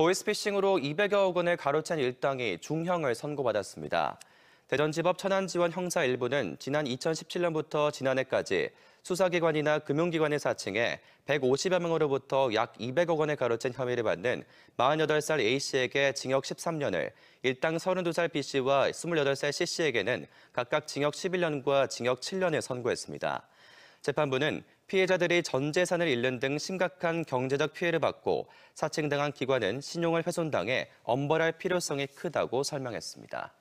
보이스피싱으로 200여억 원을 가로챈 일당이 중형을 선고받았습니다. 대전지법 천안지원 형사 1부는 지난 2017년부터 지난해까지 수사기관이나 금융기관을 사칭해 150여 명으로부터 약 200억 원을 가로챈 혐의를 받는 48살 A씨에게 징역 13년을, 일당 32살 B씨와 28살 C씨에게는 각각 징역 11년과 징역 7년을 선고했습니다. 재판부는 피해자들이 전 재산을 잃는 등 심각한 경제적 피해를 받고 사칭당한 기관은 신용을 훼손당해 엄벌할 필요성이 크다고 설명했습니다.